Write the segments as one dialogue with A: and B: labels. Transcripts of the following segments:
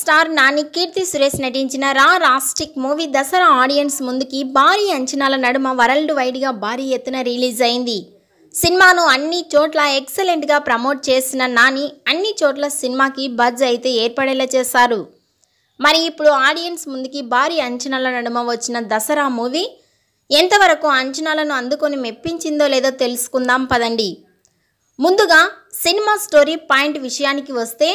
A: star Nani కీర్తి సురేష్ నటించిన రా rustic movie Dasara audience ముందుకి భారీ అంచనాల నడుమ వరల్డ్ వైడ్గా భారీ ఎత్తున రిలీజ్ అయింది సినిమాను అన్ని చోట్ల ఎక్సలెంట్గా ప్రమోట్ చేసిన నాని అన్ని చోట్ల సినిమాకి బజ్ అయితే ఏర్పడేలా చేశారు మరి ఇప్పుడు ఆడియన్స్ ముందుకి భారీ అంచనాల నడుమ వచ్చిన దసరా మూవీ ఎంతవరకు అంచనాలను అందుకొని మెప్పించిందో లేదో తెలుసుకుందాం పదండి ముందుగా సినిమా స్టోరీ పాయింట్ విషయానికి వస్తే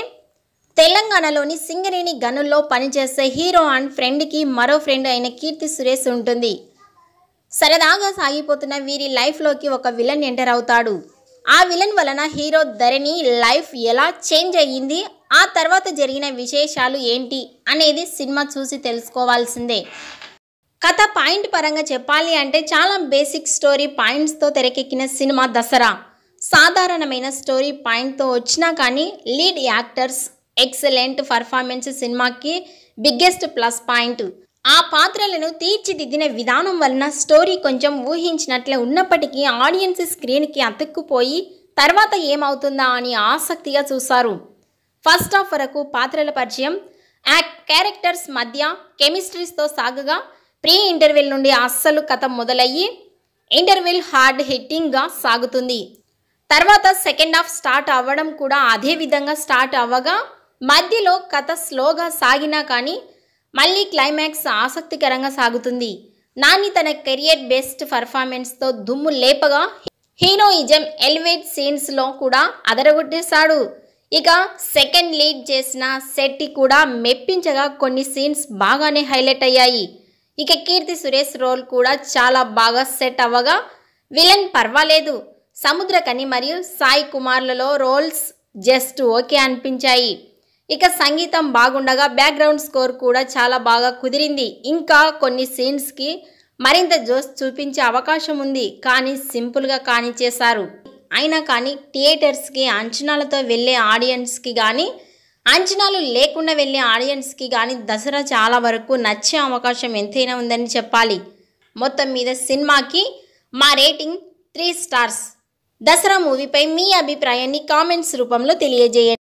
A: తెలంగాణలోని సింగరేణి గనుల్లో పనిచేసే హీరో అండ్ ఫ్రెండ్కి మరో ఫ్రెండ్ అయిన కీర్తి సురేష్ ఉంటుంది సరదాగా సాగిపోతున్న వీరి లైఫ్లోకి ఒక విలన్ ఎంటర్ అవుతాడు ఆ విలన్ వలన హీరో ధరణి లైఫ్ ఎలా చేంజ్ అయ్యింది ఆ తర్వాత జరిగిన విశేషాలు ఏంటి అనేది సినిమా చూసి తెలుసుకోవాల్సిందే కథ పాయింట్ పరంగా చెప్పాలి అంటే చాలా బేసిక్ స్టోరీ పాయింట్స్తో తెరకెక్కిన సినిమా దసరా సాధారణమైన స్టోరీ పాయింట్తో వచ్చినా కానీ లీడ్ యాక్టర్స్ ఎక్సలెంట్ పర్ఫార్మెన్స్ సినిమాకి బిగ్గెస్ట్ ప్లస్ పాయింట్ ఆ పాత్రలను తీర్చిదిద్దిన విధానం వలన స్టోరీ కొంచెం ఊహించినట్లే ఉన్నప్పటికీ ఆడియన్స్ స్క్రీన్కి అతుక్కుపోయి తర్వాత ఏమవుతుందా అని ఆసక్తిగా చూశారు ఫస్ట్ హాఫ్ వరకు పాత్రల పరిచయం ఆ క్యారెక్టర్స్ మధ్య కెమిస్ట్రీస్తో సాగుగా ప్రీ ఇంటర్వెల్ నుండి అస్సలు కథ మొదలయ్యి ఇంటర్వెల్ హార్డ్ హిట్టింగ్గా సాగుతుంది తర్వాత సెకండ్ హాఫ్ స్టార్ట్ అవ్వడం కూడా అదే విధంగా స్టార్ట్ అవ్వగా మధ్యలో కథ స్లోగా సాగినా కానీ మళ్ళీ క్లైమాక్స్ ఆసక్తికరంగా సాగుతుంది నాని తన కెరియర్ బెస్ట్ పర్ఫార్మెన్స్తో దుమ్ము లేపగా హీనోయిజం ఎలివేట్ సీన్స్లో కూడా అదరగొట్టేశాడు ఇక సెకండ్ లీడ్ చేసిన సెట్ కూడా మెప్పించగా కొన్ని సీన్స్ బాగానే హైలైట్ అయ్యాయి ఇక కీర్తి సురేష్ రోల్ కూడా చాలా బాగా సెట్ అవ్వగా విలన్ పర్వాలేదు సముద్రకని మరియు సాయి కుమార్లలో రోల్స్ జస్ట్ ఓకే అనిపించాయి ఇక సంగీతం బాగుండగా బ్యాక్గ్రౌండ్ స్కోర్ కూడా చాలా బాగా కుదిరింది ఇంకా కొన్ని సీన్స్కి మరింత జోస్ చూపించే అవకాశం ఉంది కానీ సింపుల్గా చేశారు అయినా కానీ థియేటర్స్కి అంచనాలతో వెళ్ళే ఆడియన్స్కి కానీ అంచనాలు లేకుండా వెళ్ళే ఆడియన్స్కి కానీ దసరా చాలా వరకు నచ్చే అవకాశం ఎంతైనా ఉందని చెప్పాలి మొత్తం మీద సినిమాకి మా రేటింగ్ త్రీ స్టార్స్ దసరా మూవీపై మీ అభిప్రాయాన్ని కామెంట్స్ రూపంలో తెలియజేయండి